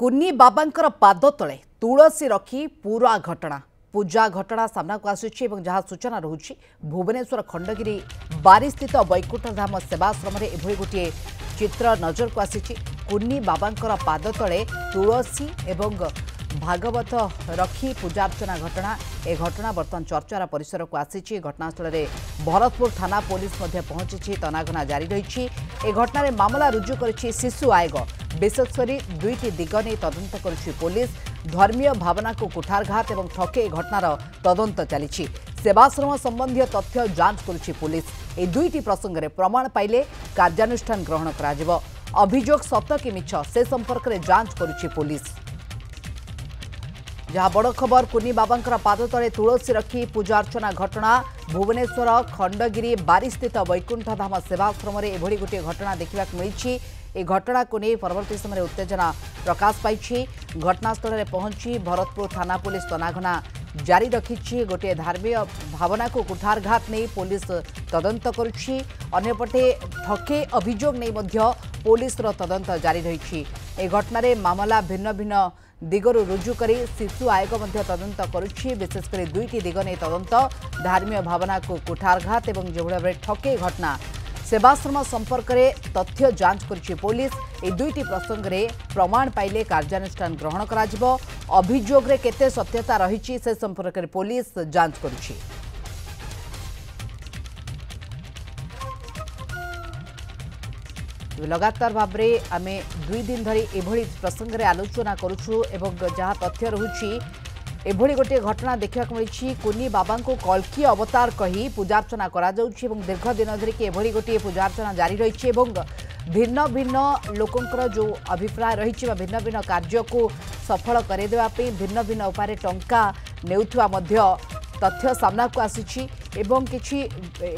କୁନି ବାବାଙ୍କର ପାଦ ତଳେ ତୁଳସୀ ରଖି ପୁରା ଘଟଣା ପୂଜା ଘଟଣା ସାମ୍ନାକୁ ଆସୁଛି ଏବଂ ଯାହା ସୂଚନା ରହୁଛି ଭୁବନେଶ୍ୱର ଖଣ୍ଡଗିରି ବାରିସ୍ଥିତ ବୈକୁଠଧାମ ସେବାଶ୍ରମରେ ଏଭଳି ଗୋଟିଏ ଚିତ୍ର ନଜରକୁ ଆସିଛି କୁନି ବାବାଙ୍କର ପାଦ ତଳେ ତୁଳସୀ ଏବଂ ভাগবত রক্ষী পূজার্চনা ঘটনা এ ঘটনা বর্তমান চর্চার পরিসরক আসিছি ঘটনাস্থলের ভরতপুর থানা পুলিশ মধ্যে পৌঁছিছি তনাঘনা জারি রয়েছে এ ঘটনার মামলা রুজু করেছে শিশু আয়োগ বিশেষ করে দুইটি দিগ নিয়ে তদন্ত করেছে পুলিশ ধর্মীয় ভাবনাকে কুঠারঘাত এবং ঠকে এ ঘটনার তদন্ত চালিছি সেবাশ্রম সম্বন্ধীয় তথ্য যাঞ্চ করুছি পুলিশ এই দুইটি প্রসঙ্গে প্রমাণ পাইলে কার্যানুষ্ঠান গ্রহণ করা অভিযোগ সত কি মিছ সে সম্পর্কে যাঞ্চ করুছি পুলিশ जहां बड़ खबर कुनी बाबा पाद तले तुसी रखी पूजार्चना घटना भुवनेश्वर खंडगिरी बारीस्थित वैकुंठ सेवाश्रम गोटे घटना देखा मिली यह घटना को नहीं परवर्त समय उत्तेजना प्रकाश पाई घटनास्थल में पहुंची भरतपुर थाना पुलिस तनाघना जारी रखी गोटे धार्मिक भावना को कुठारघात नहीं पुलिस तदंत करुपटे ठके अभोग नहीं पुलिस तदंत जारी रही ଏ ଘଟଣାରେ ମାମଲା ଭିନ୍ନ ଭିନ୍ନ ଦିଗରୁ ରୁଜୁ କରି ଶିଶୁ ଆୟୋଗ ମଧ୍ୟ ତଦନ୍ତ କରୁଛି ବିଶେଷ କରି ଦୁଇଟି ଦିଗ ନେଇ ତଦନ୍ତ ଧର୍ମୀୟ ଭାବନାକୁ କୁଠାରଘାତ ଏବଂ ଯେଭଳି ଭାବରେ ଠକେଇ ଘଟଣା ସେବାଶ୍ରମ ସମ୍ପର୍କରେ ତଥ୍ୟ ଯାଞ୍ଚ କରୁଛି ପୋଲିସ ଏହି ଦୁଇଟି ପ୍ରସଙ୍ଗରେ ପ୍ରମାଣ ପାଇଲେ କାର୍ଯ୍ୟାନୁଷ୍ଠାନ ଗ୍ରହଣ କରାଯିବ ଅଭିଯୋଗରେ କେତେ ସତ୍ୟତା ରହିଛି ସେ ସମ୍ପର୍କରେ ପୋଲିସ ଯାଞ୍ଚ କରୁଛି ଲଗାତାର ଭାବରେ ଆମେ ଦୁଇ ଦିନ ଧରି ଏଭଳି ପ୍ରସଙ୍ଗରେ ଆଲୋଚନା କରୁଛୁ ଏବଂ ଯାହା ତଥ୍ୟ ରହୁଛି ଏଭଳି ଗୋଟିଏ ଘଟଣା ଦେଖିବାକୁ ମିଳିଛି କୁନି ବାବାଙ୍କୁ କଲ୍କି ଅବତାର କହି ପୂଜାର୍ଚ୍ଚନା କରାଯାଉଛି ଏବଂ ଦୀର୍ଘ ଦିନ ଧରିକି ଏଭଳି ଗୋଟିଏ ପୂଜାର୍ଚ୍ଚନା ଜାରି ରହିଛି ଏବଂ ଭିନ୍ନ ଭିନ୍ନ ଲୋକଙ୍କର ଯେଉଁ ଅଭିପ୍ରାୟ ରହିଛି ବା ଭିନ୍ନ ଭିନ୍ନ କାର୍ଯ୍ୟକୁ ସଫଳ କରାଇଦେବା ପାଇଁ ଭିନ୍ନ ଭିନ୍ନ ଉପାୟରେ ଟଙ୍କା ନେଉଥିବା ମଧ୍ୟ ତଥ୍ୟ ସାମ୍ନାକୁ ଆସିଛି এবং কিছু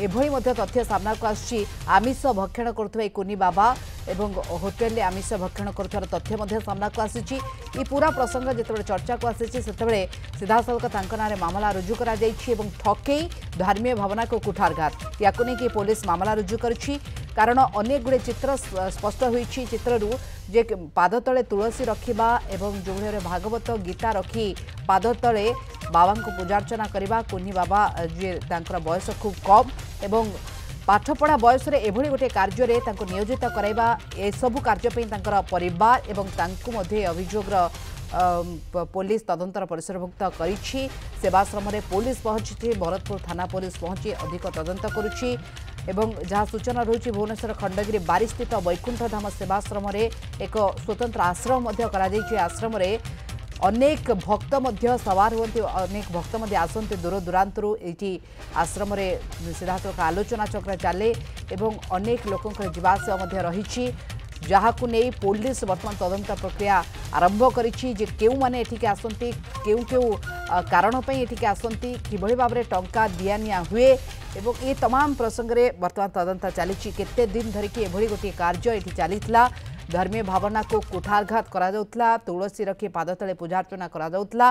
এভি মধ্যে তথ্য সামনাকু আসছে আমিষ ভক্ষণ করুথিবা এই কুনি বাবা এবং হোটেলে আমিষ ভক্ষণ করুবার তথ্য মধ্যে সামনাকু আসিছি এই পুরা প্রসঙ্গ যেত চর্চাকু আসিছি সেতবে সিধাসলখ তাঁর নাঁরে মামলা রুজু করা যাই এবং ঠকেই ধর্মীয় ভাবনাকে কুঠারঘাত ইয়াকে নেই পুলিশ মামলা রুজু করছি কারণ অনেক গুড়ে চিত্র স্পষ্ট হয়েছি চিত্রর যে পাদ তুলসী রক্ষা এবং যেভাবে ভাগবত গীতা রক্ষি পাদ তলে ବାବାଙ୍କୁ ପୂଜାର୍ଚ୍ଚନା କରିବା କୁନି ବାବା ଯିଏ ତାଙ୍କର ବୟସ ଖୁବ୍ କମ୍ ଏବଂ ପାଠପଢ଼ା ବୟସରେ ଏଭଳି ଗୋଟିଏ କାର୍ଯ୍ୟରେ ତାଙ୍କୁ ନିୟୋଜିତ କରାଇବା ଏସବୁ କାର୍ଯ୍ୟ ପାଇଁ ତାଙ୍କର ପରିବାର ଏବଂ ତାଙ୍କୁ ମଧ୍ୟ ଏ ଅଭିଯୋଗର ପୋଲିସ ତଦନ୍ତର ପରିସରଭୁକ୍ତ କରିଛି ସେବାଶ୍ରମରେ ପୋଲିସ ପହଞ୍ଚିଛି ଭରତପୁର ଥାନା ପୋଲିସ ପହଞ୍ଚି ଅଧିକ ତଦନ୍ତ କରୁଛି এবং যা সূচনা রয়েছে ভুবনেশ্বর খণ্ডগিরি বারিস্থিত বৈকুণ্ঠধাম সেবাশ্রমে এক স্বতন্ত্র আশ্রম করা যাই আশ্রমে अनेक भक्त सवार हूँ अनेक भक्त आसते दूर दूरां ये आश्रम सीधा सख आलोचना चक्र चले अनेक लोकों जावास रही जहाक नहीं पुलिस बर्तमान तदंत प्रक्रिया आरंभ कर आसपाई आसती कि भाव में टा दिनिया हुए एवं ये तमाम प्रसंगे बर्तमान तदंत चली दिन धरिकी एभली गोटे कार्य ये चली ଧର୍ମୀୟ ଭାବନାକୁ କୁଠାରଘାତ କରାଯାଉଥିଲା ତୁଳସୀ ରଖି ପାଦ ତଳେ ପୂଜାର୍ଚ୍ଚନା କରାଯାଉଥିଲା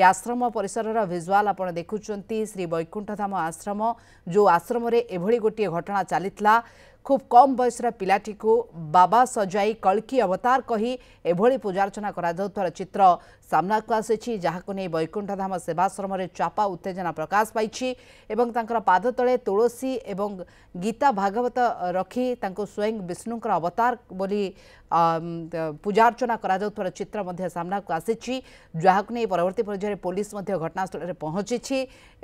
ଏ ଆଶ୍ରମ ପରିସରର ଭିଜୁଆଲ୍ ଆପଣ ଦେଖୁଛନ୍ତି ଶ୍ରୀ ବୈକୁଣ୍ଠଧାମ ଆଶ୍ରମ ଯେଉଁ ଆଶ୍ରମରେ ଏଭଳି ଗୋଟିଏ ଘଟଣା ଚାଲିଥିଲା ଖୁବ୍ କମ୍ ବୟସର ପିଲାଟିକୁ ବାବା ସଜାଇ କଳକି ଅବତାର କହି ଏଭଳି ପୂଜାର୍ଚ୍ଚନା କରାଯାଉଥିବାର ଚିତ୍ର ସାମ୍ନାକୁ ଆସିଛି ଯାହାକୁ ନେଇ ବୈକୁଣ୍ଠଧାମ ସେବାଶ୍ରମରେ ଚାପା ଉତ୍ତେଜନା ପ୍ରକାଶ ପାଇଛି ଏବଂ ତାଙ୍କର ପାଦ ତଳେ ତୁଳସୀ ଏବଂ ଗୀତା ଭାଗବତ ରଖି ତାଙ୍କୁ ସ୍ୱୟଂ ବିଷ୍ଣୁଙ୍କର ଅବତାର ବୋଲି ପୂଜାର୍ଚ୍ଚନା କରାଯାଉଥିବାର ଚିତ୍ର ମଧ୍ୟ ସାମ୍ନାକୁ ଆସିଛି ଯାହାକୁ ନେଇ ପରବର୍ତ୍ତୀ ପର୍ଯ୍ୟାୟରେ ପୋଲିସ ମଧ୍ୟ ଘଟଣାସ୍ଥଳରେ ପହଞ୍ଚିଛି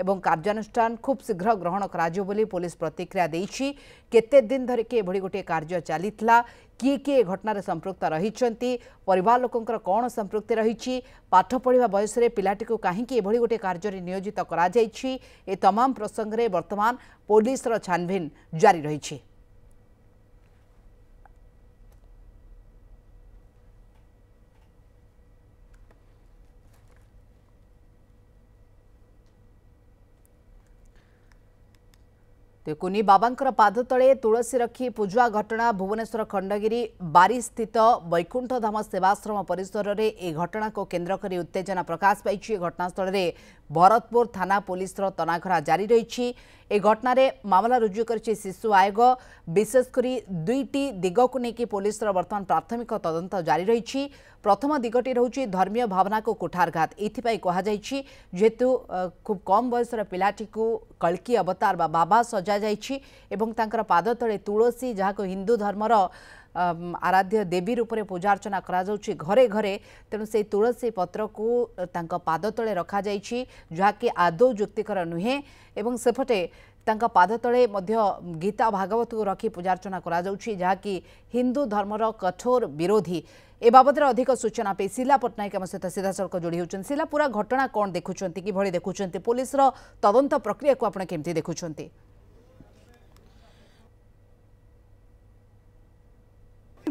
ଏବଂ କାର୍ଯ୍ୟାନୁଷ୍ଠାନ ଖୁବ୍ ଶୀଘ୍ର ଗ୍ରହଣ କରାଯିବ ବୋଲି ପୋଲିସ ପ୍ରତିକ୍ରିୟା ଦେଇଛି କେତେ ଦିନ ଧରିକି ଏଭଳି ଗୋଟିଏ କାର୍ଯ୍ୟ ଚାଲିଥିଲା କିଏ କିଏ ଘଟଣାରେ ସମ୍ପୃକ୍ତ ରହିଛନ୍ତି ପରିବାର ଲୋକଙ୍କର କ'ଣ ସମ୍ପୃକ୍ତି ରହିଛି ପାଠ ପଢ଼ିବା ବୟସରେ ପିଲାଟିକୁ କାହିଁକି ଏଭଳି ଗୋଟିଏ କାର୍ଯ୍ୟରେ ନିୟୋଜିତ କରାଯାଇଛି ଏ ତମାମ ପ୍ରସଙ୍ଗରେ ବର୍ତ୍ତମାନ ପୋଲିସର ଛାନଭିନ୍ ଜାରି ରହିଛି କୁନି ବାବାଙ୍କର ପାଦ ତଳେ ତୁଳସୀ ରଖି ପୂଜା ଘଟଣା ଭୁବନେଶ୍ୱର ଖଣ୍ଡଗିରି ବାରିସ୍ଥିତ ବୈକୁଣ୍ଠଧାମ ସେବାଶ୍ରମ ପରିସରରେ ଏହି ଘଟଣାକୁ କେନ୍ଦ୍ର କରି ଉତ୍ତେଜନା ପ୍ରକାଶ ପାଇଛି ଘଟଣାସ୍ଥଳରେ ভরতপুর থানা পুলিশর তনাঘরা জারি রয়েছে এই ঘটনার মামলা রুজু করেছে শিশু আয়োগ বিশেষ করে দুইটি দিগকু নিয়ে পুলিশর বর্তমান প্রাথমিক তদন্ত জারি রয়েছে প্রথম দিগটি রয়েছে ধর্মীয় ভাবনাকে কুঠারঘাত এথিপাই কুহযাই যেহেতু খুব কম বয়সর পিলাটি কল্কি অবতার বা বাবা সজা যাই এবং তাঁর পাদ তলে তুলসী যা হিন্দু ধর্মর ଆରାଧ୍ୟ ଦେବୀ ରୂପରେ ପୂଜାର୍ଚ୍ଚନା କରାଯାଉଛି ଘରେ ଘରେ ତେଣୁ ସେହି ତୁଳସୀ ପତ୍ରକୁ ତାଙ୍କ ପାଦ ତଳେ ରଖାଯାଇଛି ଯାହାକି ଆଦୌ ଯୁକ୍ତିକର ନୁହେଁ ଏବଂ ସେପଟେ ତାଙ୍କ ପାଦ ତଳେ ମଧ୍ୟ ଗୀତା ଭାଗବତକୁ ରଖି ପୂଜାର୍ଚ୍ଚନା କରାଯାଉଛି ଯାହାକି ହିନ୍ଦୁ ଧର୍ମର କଠୋର ବିରୋଧୀ ଏ ବାବଦରେ ଅଧିକ ସୂଚନା ପାଇଁ ଶିଲା ପଟ୍ଟନାୟକ ଆମ ସହିତ ସିଧାସଳଖ ଯୋଡ଼ି ହେଉଛନ୍ତି ଶିଲା ପୁରା ଘଟଣା କ'ଣ ଦେଖୁଛନ୍ତି କିଭଳି ଦେଖୁଛନ୍ତି ପୋଲିସର ତଦନ୍ତ ପ୍ରକ୍ରିୟାକୁ ଆପଣ କେମିତି ଦେଖୁଛନ୍ତି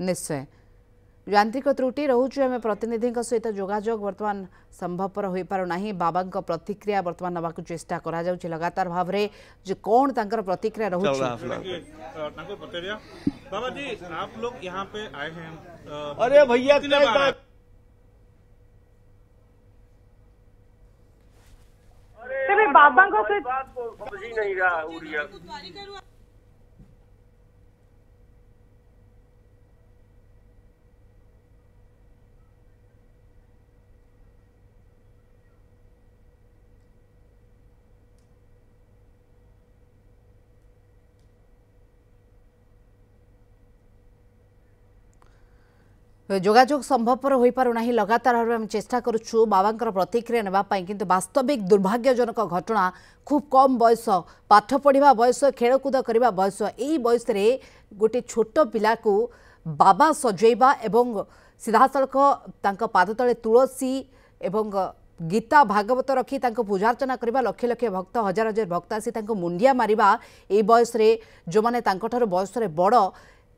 निश्चय जांतिक त्रुटि रोच प्रतिनिधि सहित जोजोग बर्तमान संभवपर हो पारना बाबा प्रतिक्रिया बर्तमान नाक चेस्टा कर लगातार भाव में कौन तर प्रतिक्रिया रोच बाबा जी आप लोग यहाँ पे आए हैं अरे भैया तेरे तो बाबा को से बात समझ ही नहीं रहा उड़िया যোগাযোগ সম্ভবপর হয়ে পু না লগাতার ভাবে আমি চেষ্টা করছু বাবাঙ্কর প্রতিক্রিয়া নেওয়া কিন্তু বাস্তবিক দুর্ভাগ্যজনক ঘটনা খুব কম বয়স পাঠ পড়া বয়স খেলকুদ করা বয়স এই বয়সে গোটি ছোট পিলাকু বাবা সজাইবা এবং সিধাসলখ তাঁক পাদ তলে তুলসী এবং গীতা ভাগবত রক্ষি তাঁকু পূজার্চনা করা লক্ষ লক্ষ ভক্ত হাজার হাজার ভক্ত আসি তাঁকু মুন্ডিয়া মারিবা এই বয়সে যে তাঁকঠার বয়সরে বড়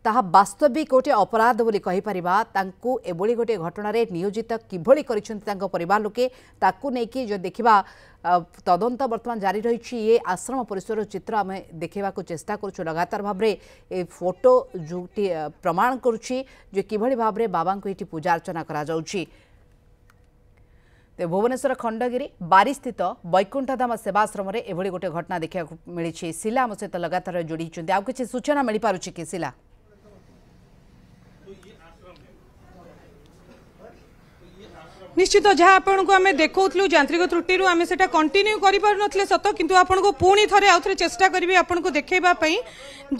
तास्तविक गोटे अपराध बोली कहीपर ताकू गोटे घटन नियोजित किभली पर लोके देखा तदंत बर्तमान जारी रही ये आश्रम परिसर चित्र आम देखा चेस्टा कर लगातार भाव में ये फोटो जो प्रमाण करवा पूजा अर्चना कर तो भुवनेश्वर खंडगिरी बारी स्थित बैकुंठधाम सेवाश्रम गोटे घटना देखा मिली सिला आम सहित लगातार जोड़ी जोड़ आ सूचना मिल पार्टी कि सिला নিশ্চিত যা আপনার আমি দেখুলু যান্ত্রিক ত্রুটি আমি সেটা কন্টিনিউ করে পু সত কিন্তু আপনার পুঁ থে আউথে চেষ্টা করবি আপনার দেখাইবা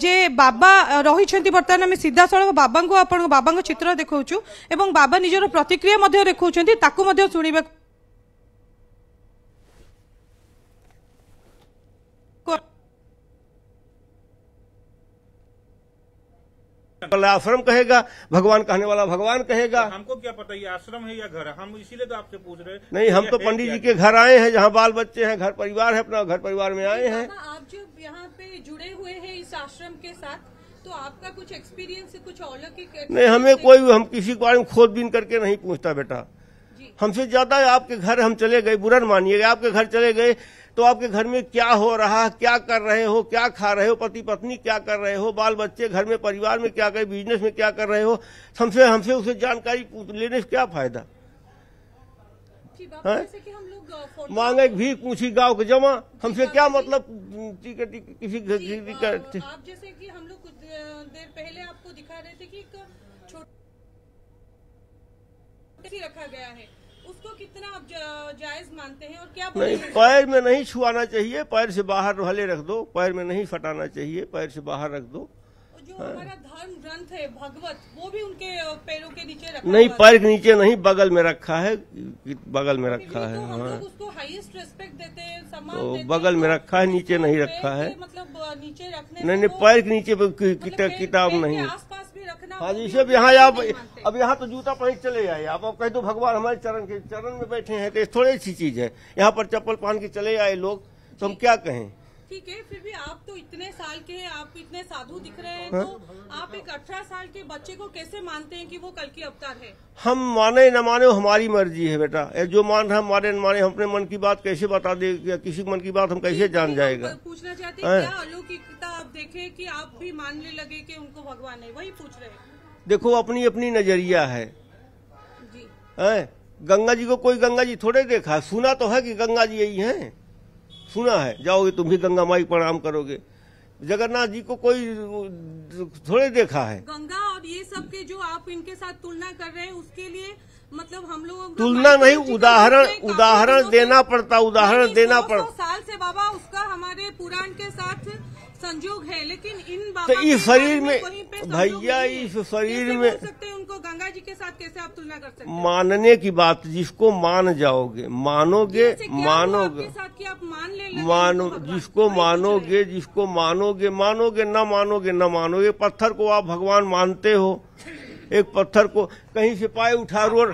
যে বাবা রয়েছেন বর্তমানে আমি সিধাসলখ বাবা আপনার বাবা চিত্র দেখছু এবং বাবা নিজের প্রতিক্রিয়া দেখছেন তাকে শুণবাক आश्रम कहेगा भगवान कहने वाला भगवान कहेगा तो हमको क्या पता ये आश्रम है या घर हम इसीलिए तो आपसे पूछ रहे हैं नहीं हम तो पंडित जी के घर आए हैं जहाँ बाल बच्चे हैं घर परिवार है अपना घर परिवार में आए हैं आप जो यहाँ पे जुड़े हुए हैं इस आश्रम के साथ तो आपका कुछ एक्सपीरियंस कुछ और नहीं हमें कोई हम किसी के बारे में खोदबीन करके नहीं पूछता बेटा हमसे ज्यादा आपके घर हम चले गए बुरन मानिएगा आपके घर चले गए तो आपके घर में क्या हो रहा क्या कर रहे हो क्या खा रहे हो पति पत्नी क्या कर रहे हो बाल बच्चे घर में परिवार में क्या कर बिजनेस में क्या कर रहे हो हमसे हमसे उसे जानकारी लेने से क्या फायदा हाँ? मांगे भी पूछी गांव के जमा हमसे क्या मतलब किसी आप जैसे कि हम लोग कुछ देर पहले आपको दिखा रहे थे कि रखा गया है उसको कितना आप जायज मानते हैं और क्या नहीं पैर में नहीं छुआना चाहिए पैर से बाहर हले रख दो पैर में नहीं फटाना चाहिए पैर से बाहर रख दो जो हमारा धर्म ग्रंथ है भगवत वो भी उनके पैरों के नीचे रखा नहीं पैर के नीचे नहीं बगल में रखा है बगल में रखा है तो हाँ। उसको हाईएस्ट रेस्पेक्ट देते हैं सम्मान तो देते बगल में तो रखा है नीचे नहीं रखा है मतलब नीचे रखने नहीं मतलब नहीं पैर के नीचे किताब नहीं हाँ जी सिर्फ यहाँ आप अब यहाँ तो जूता पहन चले जाए आप अब कह दो भगवान हमारे चरण के चरण में बैठे हैं तो थोड़ी सी चीज है यहाँ पर चप्पल पहन के चले आए लोग तो हम क्या कहें ठीक है फिर भी आप तो इतने साल के हैं आप इतने साधु दिख रहे हैं हाँ। तो आप एक अठारह साल के बच्चे को कैसे मानते हैं कि वो कल की अवतार है हम माने न माने हमारी मर्जी है बेटा जो मान रहे माने न माने हम अपने मन की बात कैसे बता दे या किसी मन की बात हम कैसे जान जाएगा पूछना चाहते हैं हाँ। क्या अलौकिकता आप देखे की आप भी मानने लगे की उनको भगवान है वही पूछ रहे देखो अपनी अपनी नजरिया है हाँ, गंगा जी को कोई गंगा जी थोड़े देखा सुना तो है की गंगा जी यही है सुना है जाओगे तुम भी गंगा माई प्रणाम करोगे जगन्नाथ जी को कोई थोड़े देखा है गंगा और ये सब के जो आप इनके साथ तुलना कर रहे हैं उसके लिए मतलब हम लोग तुलना नहीं उदाहरण उदाहरण देना पड़ता उदाहरण देना पड़ता साल से बाबा उसका हमारे पुराण के साथ संजोग है लेकिन इन बाबा तो इस शरीर में भैया इस शरीर में सकते उनको गंगा जी के साथ कैसे आप तुलना कर सकते मानने की बात जिसको मान जाओगे मानोगे मानोगे आप मान मानो जिसको मानोगे जिसको मानोगे मानोगे न मानोगे न मानोगे पत्थर को आप भगवान मानते हो एक पत्थर को कहीं से पाए उठा रोड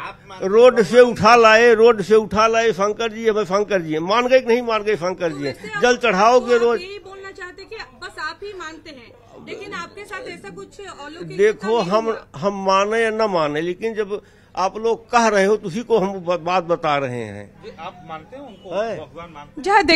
रोड से उठा लाए रोड से उठा लाए शंकर जी हमें शंकर जी मान गए कि नहीं मान गए शंकर जी जल चढ़ाओगे रोज बोलना चाहते कि बस आप ही मानते हैं लेकिन आपके साथ ऐसा कुछ देखो हम हम माने या न माने लेकिन जब आप लोग कह रहे हो तो उसी को हम बात बता रहे हैं आप मानते हो उनको भगवान मानते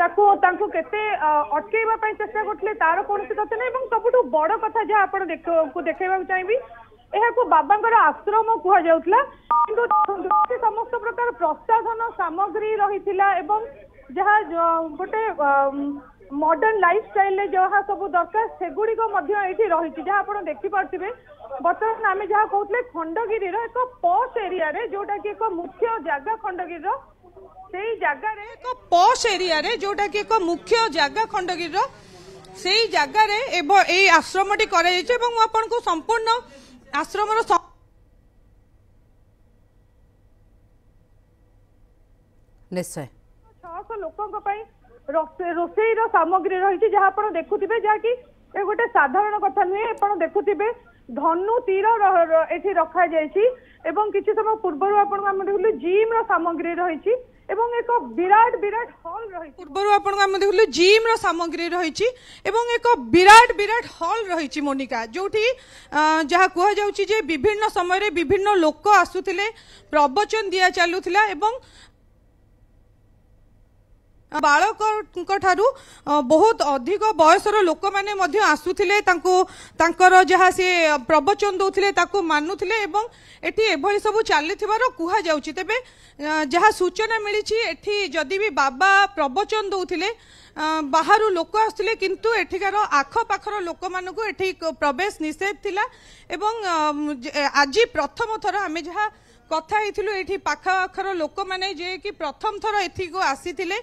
ତାକୁ ତାଙ୍କୁ କେତେ ଅଟକେଇବା ପାଇଁ ଚେଷ୍ଟା କରିଥିଲେ ତାର କୌଣସି କଥା ନାହିଁ ଏବଂ ସବୁଠୁ ବଡ କଥା ଯାହା ଆପଣ ଦେଖେଇବାକୁ ଚାହିଁବି ଏହାକୁ ବାବାଙ୍କର ଆଶ୍ରମ କୁହାଯାଉଥିଲା କିନ୍ତୁ ସେ ସମସ୍ତ ପ୍ରକାର ପ୍ରସାଧନ ସାମଗ୍ରୀ ରହିଥିଲା ଏବଂ ଯାହା ଗୋଟେ ମଡର୍ଣ୍ଣ ଲାଇଫ ଷ୍ଟାଇଲରେ ଯାହା ସବୁ ଦରକାର ସେଗୁଡ଼ିକ ମଧ୍ୟ ଏଇଠି ରହିଛି ଯାହା ଆପଣ ଦେଖିପାରୁଥିବେ ବର୍ତ୍ତମାନ ଆମେ ଯାହା କହୁଥିଲେ ଖଣ୍ଡଗିରିର ଏକ ପସ୍ ଏରିଆରେ ଯୋଉଟାକି ଏକ ମୁଖ୍ୟ ଜାଗା ଖଣ୍ଡଗିରିର ସେଇ ଜାଗାରେ ଏକ ପସ୍ ଏରିଆରେ ଯୋଉଟାକି ଏକ ମୁଖ୍ୟ ଜାଗା ଖଣ୍ଡଗିରିର ସେଇ ଜାଗାରେ ଏଇ ଆଶ୍ରମଟି କରାଯାଇଛି ଏବଂ ମୁଁ ଆପଣଙ୍କୁ ସମ୍ପୂର୍ଣ୍ଣ ଆଶ୍ରମର ନିଶ୍ଚୟ ଛଅଶହ ଲୋକଙ୍କ ପାଇଁ ରୋଷେଇର ସାମଗ୍ରୀ ରହିଛି ଯାହା ଆପଣ ଦେଖୁଥିବେ ଯାହାକି ଏ ଗୋଟେ ସାଧାରଣ କଥା ନୁହେଁ ଆପଣ ଦେଖୁଥିବେ ଧନୁ ତୀର ଏଠି ରଖାଯାଇଛି ଏବଂ କିଛି ସମୟ ପୂର୍ବରୁ ଆପଣଙ୍କୁ ଆମେ ଦେଖିଲୁ ଜିମ୍ର ସାମଗ୍ରୀ ରହିଛି এবং এক বিরাট বিরাট হল রয়েছে পূর্বরু আপনার আমি দেখলু জিম র সামগ্রী রয়েছে এবং এক বিরাট বিরাট হল রয়েছে মনিকা যেটি যা কুহযাচ্ছে যে বিভিন্ন সময় বিভিন্ন লোক আসুলে প্রবচন দিয়া চালু লা এবং ବାଳକଙ୍କ ଠାରୁ ବହୁତ ଅଧିକ ବୟସର ଲୋକମାନେ ମଧ୍ୟ ଆସୁଥିଲେ ତାଙ୍କୁ ତାଙ୍କର ଯାହା ସେ ପ୍ରବଚନ ଦେଉଥିଲେ ତାକୁ ମାନୁଥିଲେ ଏବଂ ଏଠି ଏଭଳି ସବୁ ଚାଲିଥିବାର କୁହାଯାଉଛି ତେବେ ଯାହା ସୂଚନା ମିଳିଛି ଏଠି ଯଦି ବି ବାବା ପ୍ରବଚନ ଦେଉଥିଲେ ବାହାରୁ ଲୋକ ଆସୁଥିଲେ କିନ୍ତୁ ଏଠିକାର ଆଖପାଖର ଲୋକମାନଙ୍କୁ ଏଠି ପ୍ରବେଶ ନିଷେଧ ଥିଲା ଏବଂ ଆଜି ପ୍ରଥମ ଥର ଆମେ ଯାହା କଥା ହେଇଥିଲୁ ଏଠି ପାଖ ଆଖର ଲୋକମାନେ ଯିଏକି ପ୍ରଥମ ଥର ଏଠିକୁ ଆସିଥିଲେ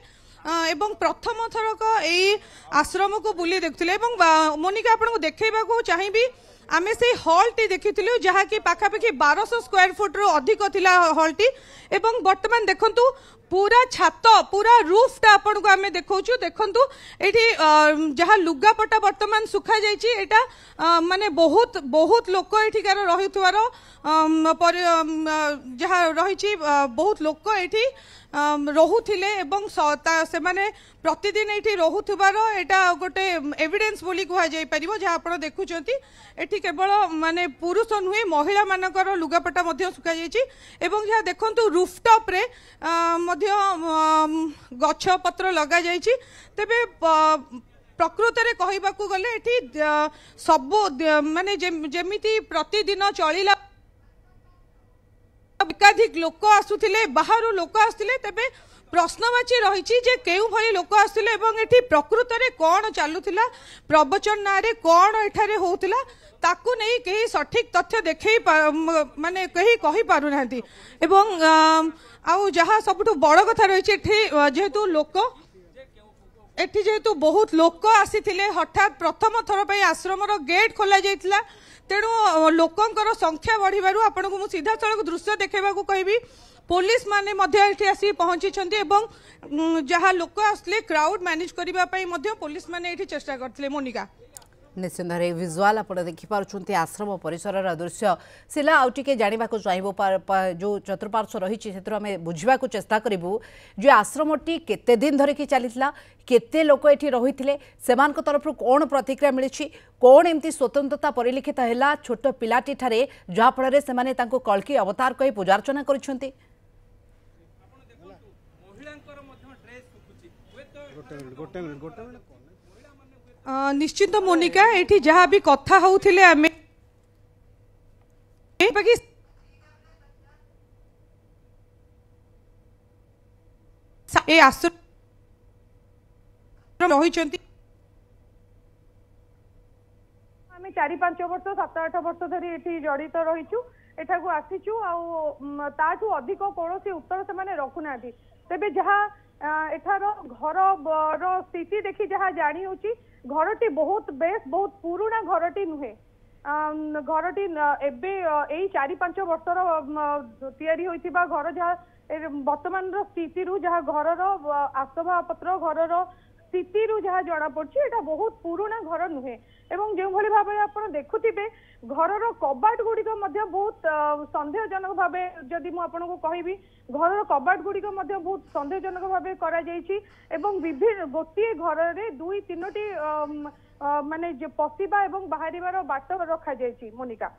এবং প্রথম থরক এই আশ্রমকু বুলি দেখুলে এবং মনিকা আপনার দেখাইবাকু চাহিবি আমি সেই হলটি দেখি যা কি পাখাপাখি বারশ স্কোয়ার ফুট্রু অধিক লা হলটি এবং বর্তমান দেখুন পুরা ছাত পুরা রুফটা আপনার আমি দেখছু দেখুন এটি যা লুগাপটা বর্তমান শুখা যাই এটা মানে বহুত বহুত লোক এঠিকার রহুথার যা রয়েছে বহুত লোক এটি রহুলে এবং সেমানে প্রতিদিন এটি রহুবার এটা গোটে এভিডেন্স বলে কুহযাইপার যা আপনার দেখুম এটি কেবল মানে পুরুষ নুহে মহিলা মানকর লুগাপটা শুখা যাই এবং যা দেখুন রুফটপরে গছপত্র লগা যাই তেবে প্রকৃতরে কহবাকু গেলে এটি সবু মানে যেমিতি প্রতিদিন চলিলা অধিকাধিক লোক আসুলে বাহার লোক আসলে তবে প্রশ্নবাচী রয়েছে যে কেউ ভাই লোক আসলে এবং এটি প্রকৃতরে কণ চালুলা প্রবচন না কণ এখানে হোলা তাকু নেই কে সঠিক তথ্য দেখে মানে কে কহিপারু না এবং আউ যা সবুঠু বড় কথা রয়েছে এটি যেহেতু লোক এটি যেহেতু বহুত লোক আসি হঠাৎ প্রথম থর আশ্রমর গেট খোলা যাই ତେଣୁ ଲୋକଙ୍କର ସଂଖ୍ୟା ବଢ଼ିବାରୁ ଆପଣଙ୍କୁ ମୁଁ ସିଧାସଳଖ ଦୃଶ୍ୟ ଦେଖାଇବାକୁ କହିବି ପୋଲିସ ମାନେ ମଧ୍ୟ ଏଠି ଆସି ପହଞ୍ଚିଛନ୍ତି ଏବଂ ଯାହା ଲୋକ ଆସିଲେ କ୍ରାଉଡ୍ ମ୍ୟାନେଜ୍ କରିବା ପାଇଁ ମଧ୍ୟ ପୋଲିସ ମାନେ ଏଠି ଚେଷ୍ଟା କରିଥିଲେ ମୋନିକା ନିଶ୍ଚିନ୍ତରେ ଭିଜୁଆଲ୍ ଆପଣ ଦେଖିପାରୁଛନ୍ତି ଆଶ୍ରମ ପରିସରର ଦୃଶ୍ୟ ଶିଲା ଆଉ ଟିକେ ଜାଣିବାକୁ ଚାହିଁବୁ ଯେଉଁ ଚତୁଃପାର୍ଶ୍ୱ ରହିଛି ସେଥିରୁ ଆମେ ବୁଝିବାକୁ ଚେଷ୍ଟା କରିବୁ ଯେ ଆଶ୍ରମଟି କେତେ ଦିନ ଧରିକି ଚାଲିଥିଲା କେତେ ଲୋକ ଏଠି ରହିଥିଲେ ସେମାନଙ୍କ ତରଫରୁ କ'ଣ ପ୍ରତିକ୍ରିୟା ମିଳିଛି କ'ଣ ଏମିତି ସ୍ୱତନ୍ତ୍ରତା ପରିଲିଖିତ ହେଲା ଛୋଟ ପିଲାଟିଠାରେ ଯାହାଫଳରେ ସେମାନେ ତାଙ୍କୁ କଳକି ଅବତାର କହି ପୂଜାର୍ଚ୍ଚନା କରିଛନ୍ତି ଗୋଟେ ମିନିଟ୍ ଗୋଟେ ମିନିଟ୍ ଗୋଟେ ମିନିଟ୍ ନିଶ୍ଚିନ୍ତ ମୋନିକା ଏଠି ଯାହା ବି କଥା ହଉଥିଲେ ଆମେ ଏ ଆଶ୍ରମ ରହିଛନ୍ତି ଆମେ ଚାରି ପାଞ୍ଚ ବର୍ଷ ସାତ ଆଠ ବର୍ଷ ଧରି ଏଠି ଜଡ଼ିତ ରହିଛୁ ଏଠାକୁ ଆସିଛୁ ଆଉ ତାଠୁ ଅଧିକ କୌଣସି ଉତ୍ତର ସେମାନେ ରଖୁନାହାନ୍ତି ତେବେ ଯାହା ଏଠାର ଘରର ସ୍ଥିତି ଦେଖି ଯାହା ଜାଣି ହେଉଛି ଘରଟି ବହୁତ ବେଶ ବହୁତ ପୁରୁଣା ଘରଟି ନୁହେଁ ଘରଟି ଏବେ ଏଇ ଚାରି ପାଞ୍ଚ ବର୍ଷର ତିଆରି ହୋଇଥିବା ଘର ଯାହା ବର୍ତ୍ତମାନର ସ୍ଥିତିରୁ ଯାହା ଘରର ଆସବାବପତ୍ର ଘରର ସ୍ଥିତିରୁ ଯାହା ଜଣାପଡୁଛି ଏଇଟା ବହୁତ ପୁରୁଣା ଘର ନୁହେଁ ଏବଂ ଯେଉଁଭଳି ଭାବରେ ଆପଣ ଦେଖୁଥିବେ ଘରର କବାଟ ଗୁଡିକ ମଧ୍ୟ ବହୁତ ସନ୍ଦେହଜନକ ଭାବେ ଯଦି ମୁଁ ଆପଣଙ୍କୁ କହିବି ଘରର କବାଟ ଗୁଡିକ ମଧ୍ୟ ବହୁତ ସନ୍ଦେହଜନକ ଭାବେ କରାଯାଇଛି ଏବଂ ବିଭିନ୍ନ ଗୋଟିଏ ଘରରେ ଦୁଇ ତିନୋଟି ମାନେ ପଶିବା ଏବଂ ବାହାରିବାର ବାଟ ରଖାଯାଇଛି ମୋନିକା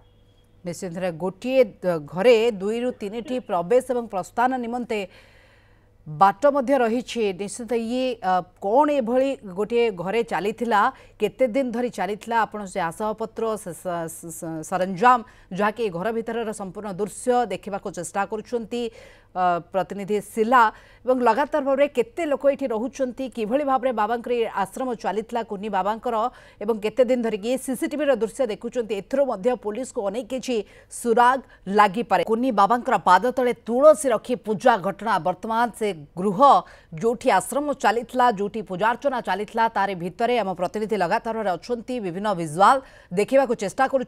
ନିଶ୍চিত গোটিয়ে ঘরে দুই রু তিনটি প্রবেশ এবং প্রস্থান নিমন্তে ବାଟ ମଧ୍ୟ ରହିଛି ନିଶ୍ଚିତ ଇଏ କ'ଣ ଏଭଳି ଗୋଟିଏ ଘରେ ଚାଲିଥିଲା କେତେ ଦିନ ଧରି ଚାଲିଥିଲା ଆପଣ ସେ ଆସବାବପତ୍ର ସରଞ୍ଜାମ ଯାହାକି ଘର ଭିତରର ସମ୍ପୂର୍ଣ୍ଣ ଦୃଶ୍ୟ ଦେଖିବାକୁ ଚେଷ୍ଟା କରୁଛନ୍ତି प्रतिनिधि सिला और लगातार भाव में केते लोक ये रुच्च कि भाव में बाबा आश्रम चलता कुन्नी बाबांर और केतेदिन धरिक ये सीसीटीर दृश्य देखुंट एथर पुलिस को अनेक किसी सुराग लगिपे कुन्नी बाबांर पाद तले तुसी रखी पूजा घटना बर्तमान से गृह जो आश्रम चलता जो पूजार्चना चलता तार भितर आम प्रतिनिधि लगातार अच्छा विभिन्न भिजुआल देखा चेषा कर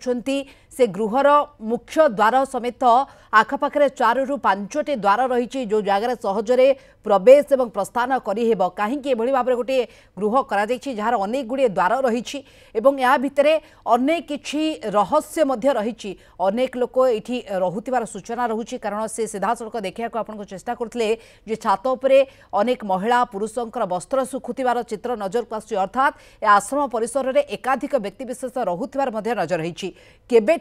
गृहर मुख्य द्वार समेत आखपाखे चारु पांचटी द्वार द्वार रही जो जगह सहजरे प्रवेश प्रस्थान करहब कहीं भाव में गोटे गृह करनेक गुड़े द्वार रही यहाँ भितर अनेक कि रहस्य रही लोक ये रोथवर सूचना रोचे कारण से सीधा सड़क देखा आप चेस्टा करते छात अनेक महिला पुरुष वस्त्र सुखु चित्र नजर को आर्थात आश्रम परिसर में एकाधिक व्यक्तिशेष रोथवर नजर रही केवे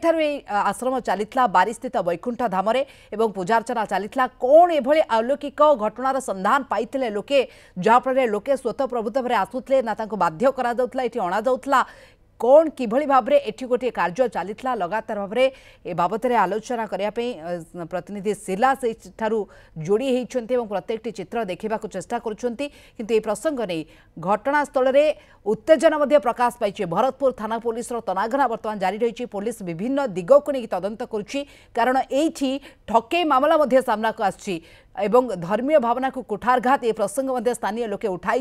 आश्रम चली बारिस्थित वैकुंठ धाम पूजार्चना चली কোণ এভাবে অলৌকিক ঘটনার সন্ধান পাইলে লোকে যাফলে লোকে স্বতঃপ্রভূত ভাবে আসুলে না তা বাধ্য করা এটি অণা কোণ কিভাবে ভাবে এটি গোটি কার্য চালি লগাতার ভাবে এ বাবদে আলোচনা করা প্রতিনিধি শিলা সেইঠার যোড়ি হয়েছেন এবং প্রত্যেকটি চিত্র দেখা চেষ্টা করছেন কিন্তু এই প্রসঙ্গ নিয়ে ঘটনাস্থলের উত্তেজনা প্রকাশ পাইছে ভরতপুর থানা পুলিশর তনাঘনা বর্তমান জারি রয়েছে পুলিশ বিভিন্ন দিগক নিয়ে তদন্ত করছে কারণ এইটি ঠকেই মামলা সামনাকু আসছে এবং ধর্মীয় ভাবনাকে কুঠারঘাত এ প্রসঙ্গ স্থানীয় লোকে উঠাই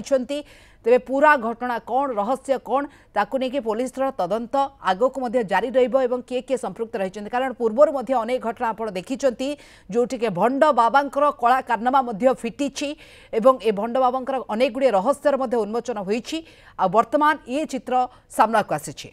তবে পুরা ঘটনা কোণ রহস্য কোণ তাকে নিয়ে পুলিশর তদন্ত আগক জারি রহব এবং কে কে সম্পৃক্ত রয়েছেন কারণ পূর্বর অনেক ঘটনা আপনার দেখিছেন যেটিকে ভণ্ড বাবাঙ্কর কলা কারনামা ফিটিছি এবং এ ভণ্ড বাবাঙ্কর অনেকগুড়ি রহস্যর উন্মোচন হয়েছি আর্তমান বর্তমান এ চিত্র সামনাকু আসিছে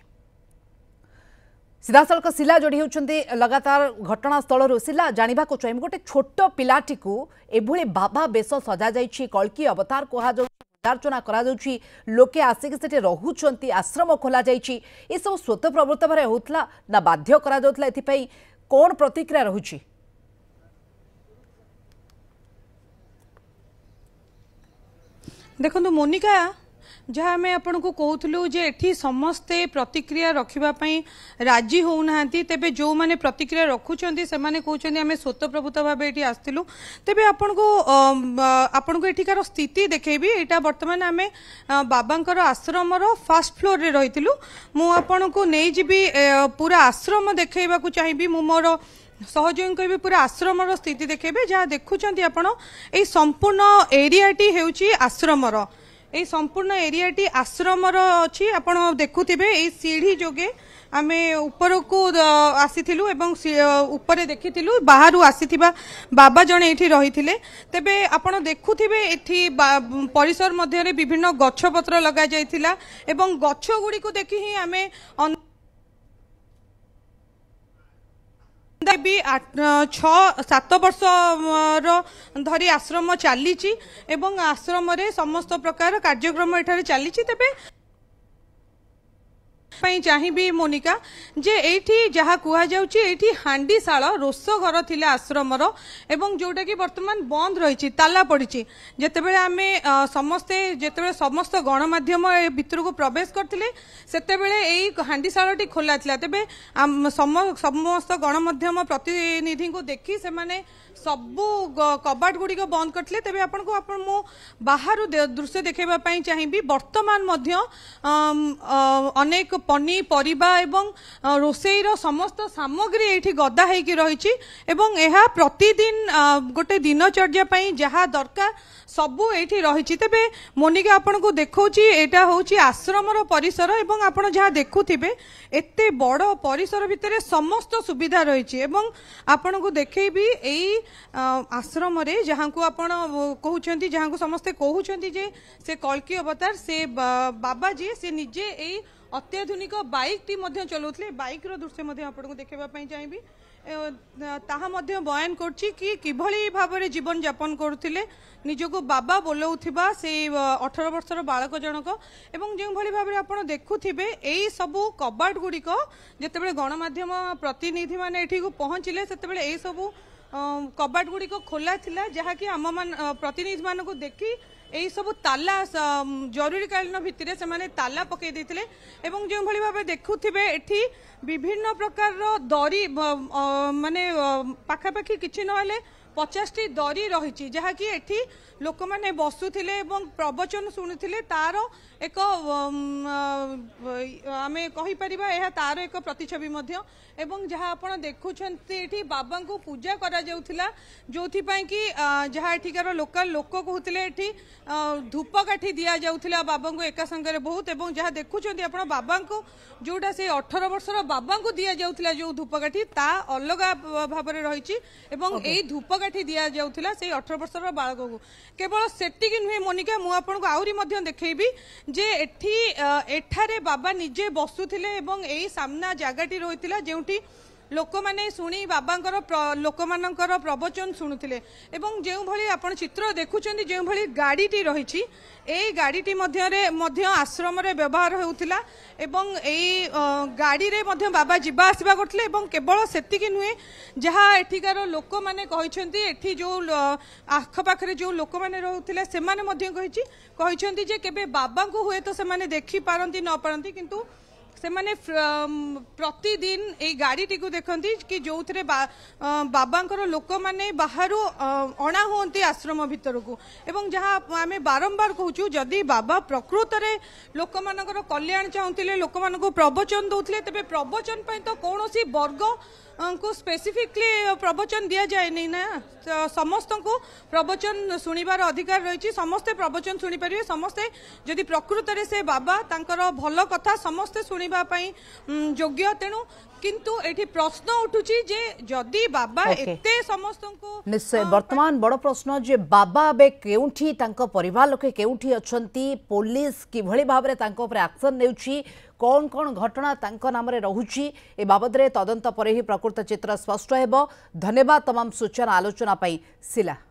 ସିଧାସଳଖ ଶିଲା ଯୋଡ଼ି ହେଉଛନ୍ତି ଲଗାତାର ଘଟଣାସ୍ଥଳରୁ ଶିଲା ଜାଣିବାକୁ ଚାହିଁବୁ ଗୋଟେ ଛୋଟ ପିଲାଟିକୁ ଏଭଳି ବାବା ବେଶ ସଜାଯାଇଛି କଳ୍କି ଅବତାର କୁହାଯାଉଛି ପୂଜାର୍ଚ୍ଚନା କରାଯାଉଛି ଲୋକେ ଆସିକି ସେଠି ରହୁଛନ୍ତି ଆଶ୍ରମ ଖୋଲାଯାଇଛି ଏସବୁ ସ୍ୱତଃପ୍ରବୃତ୍ତ ଭାବରେ ହେଉଥିଲା ନା ବାଧ୍ୟ କରାଯାଉଥିଲା ଏଥିପାଇଁ କ'ଣ ପ୍ରତିକ୍ରିୟା ରହୁଛି ଦେଖନ୍ତୁ ମୋନିକା ଯାହା ଆମେ ଆପଣଙ୍କୁ କହୁଥିଲୁ ଯେ ଏଠି ସମସ୍ତେ ପ୍ରତିକ୍ରିୟା ରଖିବା ପାଇଁ ରାଜି ହେଉନାହାନ୍ତି ତେବେ ଯେଉଁମାନେ ପ୍ରତିକ୍ରିୟା ରଖୁଛନ୍ତି ସେମାନେ କହୁଛନ୍ତି ଆମେ ସ୍ୱତଃପ୍ରଭୂତ ଭାବେ ଏଠି ଆସିଥିଲୁ ତେବେ ଆପଣଙ୍କୁ ଆପଣଙ୍କୁ ଏଠିକାର ସ୍ଥିତି ଦେଖେଇବି ଏଇଟା ବର୍ତ୍ତମାନ ଆମେ ବାବାଙ୍କର ଆଶ୍ରମର ଫାଷ୍ଟ ଫ୍ଲୋରରେ ରହିଥିଲୁ ମୁଁ ଆପଣଙ୍କୁ ନେଇଯିବି ପୁରା ଆଶ୍ରମ ଦେଖେଇବାକୁ ଚାହିଁବି ମୁଁ ମୋର ସହଯୋଗୀଙ୍କୁ ବି ପୁରା ଆଶ୍ରମର ସ୍ଥିତି ଦେଖେଇବେ ଯାହା ଦେଖୁଛନ୍ତି ଆପଣ ଏଇ ସମ୍ପୂର୍ଣ୍ଣ ଏରିଆଟି ହେଉଛି ଆଶ୍ରମର এই সম্পূর্ণ এরিয়াটি আশ্রমর আপনার আপন দেখুবে এই সিঢ়ি যোগে আমি উপরক আসি এবং উপরে দেখি বাহার আসি বাবা জন এটি রহিলে তবে আপনার দেখুবে এটি পরিসর মধ্যে বিভিন্ন গছপত্র লগা যাই এবং গছগুড়ি দেখি হি আমি দেবী ছ সাত বর্ষর ধরি আশ্রম চালিছি এবং আশ্রমরে সমস্ত প্রকার কার্যক্রম এখানে চালিছি তবে ପାଇଁ ଚାହିଁବି ମୋନିକା ଯେ ଏଇଠି ଯାହା କୁହାଯାଉଛି ଏଇଠି ହାଣ୍ଡିଶାଳ ରୋଷଘର ଥିଲା ଆଶ୍ରମର ଏବଂ ଯେଉଁଟାକି ବର୍ତ୍ତମାନ ବନ୍ଦ ରହିଛି ତାଲା ପଡ଼ିଛି ଯେତେବେଳେ ଆମେ ସମସ୍ତେ ଯେତେବେଳେ ସମସ୍ତ ଗଣମାଧ୍ୟମ ଏ ଭିତରକୁ ପ୍ରବେଶ କରିଥିଲେ ସେତେବେଳେ ଏଇ ହାଣ୍ଡିଶାଳଟି ଖୋଲା ଥିଲା ତେବେ ସମସ୍ତ ଗଣମାଧ୍ୟମ ପ୍ରତିନିଧିଙ୍କୁ ଦେଖି ସେମାନେ ସବୁ କବାଟ ଗୁଡ଼ିକ ବନ୍ଦ କରିଥିଲେ ତେବେ ଆପଣଙ୍କୁ ଆପଣ ମୁଁ ବାହାରୁ ଦୃଶ୍ୟ ଦେଖାଇବା ପାଇଁ ଚାହିଁବି ବର୍ତ୍ତମାନ ମଧ୍ୟ ଅନେକ ପନିପରିବା ଏବଂ ରୋଷେଇର ସମସ୍ତ ସାମଗ୍ରୀ ଏଇଠି ଗଦା ହେଇକି ରହିଛି ଏବଂ ଏହା ପ୍ରତିଦିନ ଗୋଟେ ଦିନଚର୍ଯ୍ୟା ପାଇଁ ଯାହା ଦରକାର সবু এইটি রয়েছে তবে মনিকা আপনার দেখছি এটা হচ্ছে আশ্রমর পরিসর এবং আপনার যা দেখুবে এত বড় পরিসর ভিতরে সমস্ত সুবিধা রয়েছে এবং আপনার দেখেবি এই আশ্রমরে যা আপনার কুমার যা সমস্তে কুমার যে সে কলকি অবতার সে বাবা যে সে নিজে এই অত্যাধুনিক বাইকটি চলাউলে বাইকর দৃশ্য আপনার দেখা চাইবি তাহা মধ্যে বয়ান করছি কি কিভাবে ভাবে জীবন যাপন করুলে নিজক বাবা বোলাউথিবা সেই অঠর বর্ষর বাড়ক জনক এবং যেভাবে ভাবে আপনার দেখুবে এই সবু কবাট গুড়ি যেতবে গণমাধ্যম প্রতিনিধি মানে এটি পৌঁছলে সেতবে এই সব কবাট গুড়ি খোলা লা যা কি আম প্রতিনিধি মানুষ দেখি এই সব তালা জরুরীকালীন ভিত্তিরে সে তালা পকাই দিয়ে এবং যেভাবে ভাবে দেখুথিবে এটি বিভিন্ন প্রকার দরি মানে পাখাপাখি কিছু নহলে पचास टी दरी रही जहाँकि लोक मैंने बसुले प्रवचन शुणुले तार एक आम कहीपर यह तार एक प्रतिवि जहाँ आप देखुं बाबा को पूजा कराला जो कि जहाँ एठिकार लोकाल लोक कहते धूपकाठी दि जाऊला बाबा को एका संगे में बहुत और जहाँ देखुं आप बाबा को जोटा से अठर वर्ष बाबा को दि जाऊला जो धूपकाठी ता अलग भाव रही धूपकाठी ଏଠି ଦିଆଯାଉଥିଲା ସେଇ ଅଠର ବର୍ଷର ବାଳକକୁ କେବଳ ସେତିକି ନୁହେଁ ମୋନିକା ମୁଁ ଆପଣଙ୍କୁ ଆହୁରି ମଧ୍ୟ ଦେଖେଇବି ଯେ ଏଠି ଏଠାରେ ବାବା ନିଜେ ବସୁଥିଲେ ଏବଂ ଏଇ ସାମ୍ନା ଜାଗାଟି ରହିଥିଲା ଯେଉଁଠି ଲୋକମାନେ ଶୁଣି ବାବାଙ୍କର ଲୋକମାନଙ୍କର ପ୍ରବଚନ ଶୁଣୁଥିଲେ ଏବଂ ଯେଉଁଭଳି ଆପଣ ଚିତ୍ର ଦେଖୁଛନ୍ତି ଯେଉଁଭଳି ଗାଡ଼ିଟି ରହିଛି ଏଇ ଗାଡ଼ିଟି ମଧ୍ୟରେ ମଧ୍ୟ ଆଶ୍ରମରେ ବ୍ୟବହାର ହେଉଥିଲା ଏବଂ ଏଇ ଗାଡ଼ିରେ ମଧ୍ୟ ବାବା ଯିବା ଆସିବା କରୁଥିଲେ ଏବଂ କେବଳ ସେତିକି ନୁହେଁ ଯାହା ଏଠିକାର ଲୋକମାନେ କହିଛନ୍ତି ଏଠି ଯେଉଁ ଆଖପାଖରେ ଯେଉଁ ଲୋକମାନେ ରହୁଥିଲେ ସେମାନେ ମଧ୍ୟ କହିଛି କହିଛନ୍ତି ଯେ କେବେ ବାବାଙ୍କୁ ହୁଏତ ସେମାନେ ଦେଖିପାରନ୍ତି ନ ପାରନ୍ତି କିନ୍ତୁ से माने प्रतिदिन ये गाड़ी टी देखती कि जो थे बा, बाबा लोक मैंने बाहर अणा हूँ आश्रम भितर को आम बारंबार कौच जदि बाबा प्रकृतर लोक मान कल्याण चाहूल लोक मान प्रवचन दौले तेज प्रवचन पर तो कौन सी वर्ग को स्पेसीफिकली प्रवचन दि जाए नहीं ना तो समस्त को प्रवचन शुणार अधिकार रही समस्ते प्रवचन शुपर समस्ते जदि प्रकृतर से बाबा भल कथा समस्ते शुणी आणवाई तेणु किंतु प्रश्न उठुची जे बड़ प्रश्न जे बाबा तांको परिवार लोके केउठी पुलिस किभली भाबरे तांको पर कौन कौन घटना तांक नाम रहुची ए बाबद रे तदंत परे ही प्रकृत चित्र स्पष्ट हेबो धन्यवाद तमाम सूचना आलोचना पई सिला